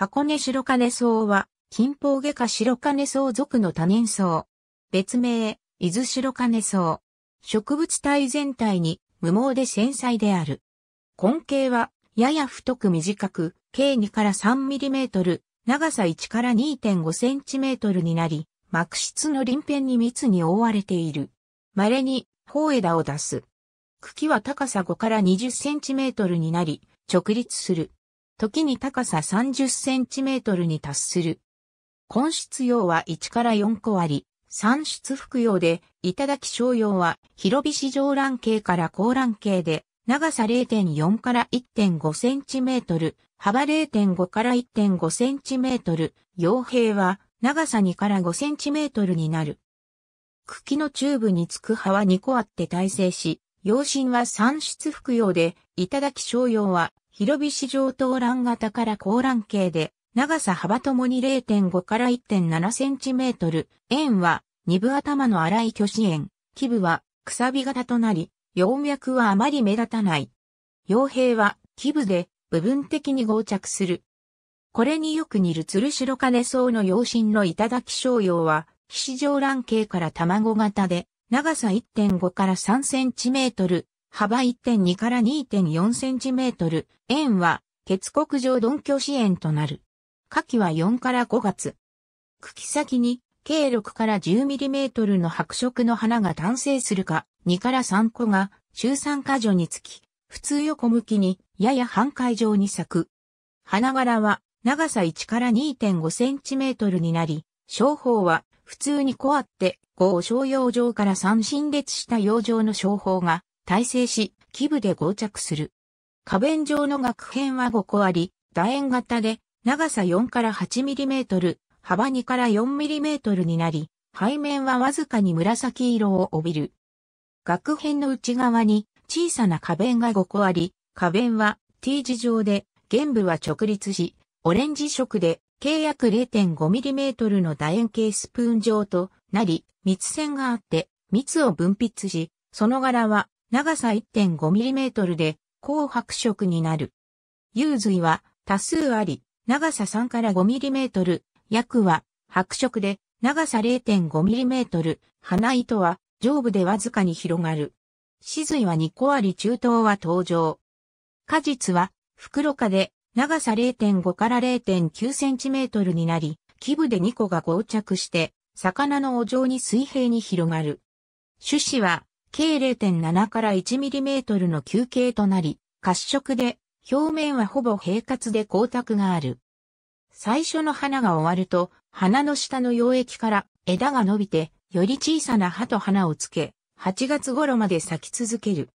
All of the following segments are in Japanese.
箱根白金草は、金峰下科白金草属の多年草。別名、伊豆白金草。植物体全体に無毛で繊細である。根茎は、やや太く短く、計2から 3mm、長さ1から 2.5cm になり、膜質の輪辺に密に覆われている。稀に、頬枝を出す。茎は高さ5から 20cm になり、直立する。時に高さ30センチメートルに達する。根室用は1から4個あり、産出服用で、頂商用は広菱上乱形から高乱形で、長さ0.4から1.5センチメートル、幅0.5から1.5センチメートル、傭兵は長さ2から5センチメートルになる。茎のチューブにつく葉は2個あって耐性し、養心は産出服用で、頂商用は広菱状等蘭型から高蘭形で、長さ幅ともに0.5から1.7センチメートル、円は二部頭の粗い巨子円、基部はくさび型となり、葉脈はあまり目立たない。葉兵は基部で部分的に合着する。これによく似る鶴代金層の養身の頂商用は、騎士状卵形から卵型で、長さ1.5から3センチメートル、幅1.2から2.4センチメートル、円は、結国上鈍巨支援となる。夏季は4から5月。茎先に、計6から10ミリメートルの白色の花が単生するか、2から3個が、中3箇所につき、普通横向きに、やや半回状に咲く。花柄は、長さ1から2.5センチメートルになり、小胞は、普通にこあって、5小葉状から3新列した葉状の小胞が、耐性し、基部で合着する。花弁状の額片は5個あり、楕円型で、長さ4から 8mm、幅2から 4mm になり、背面はわずかに紫色を帯びる。額片の内側に小さな花弁が5個あり、花弁は T 字状で、原部は直立し、オレンジ色で、計約 0.5mm の楕円形スプーン状となり、密線があって、蜜を分泌し、その柄は長さ 1.5mm で、紅白色になる。幽髄は多数あり、長さ3から 5mm、薬は白色で、長さ 0.5mm、花糸は上部でわずかに広がる。死髄は2個あり中東は登場。果実は袋化で長さ0.5から0.9センチメートルになり、基部で2個が合着して、魚のお上に水平に広がる。種子は計0.7から 1mm の球形となり、褐色で、表面はほぼ平滑で光沢がある。最初の花が終わると、花の下の溶液から枝が伸びて、より小さな葉と花をつけ、8月頃まで咲き続ける。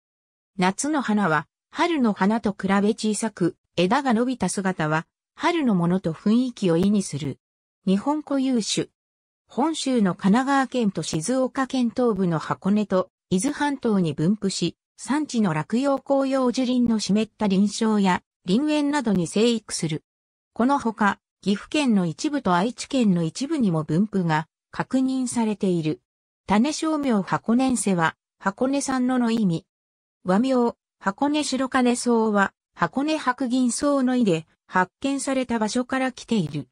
夏の花は、春の花と比べ小さく、枝が伸びた姿は、春のものと雰囲気を意味する。日本固有種。本州の神奈川県と静岡県東部の箱根と伊豆半島に分布し、産地の落葉紅葉樹林の湿った林床や林園などに生育する。このほか、岐阜県の一部と愛知県の一部にも分布が確認されている。種商名箱根瀬は、箱根山のの意味。和名、箱根白金草は、箱根白銀草の意で、発見された場所から来ている。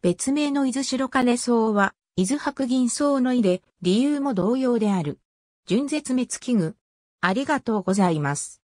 別名の伊豆白金草は、伊豆白銀草の意で、理由も同様である。純絶滅危惧。ありがとうございます。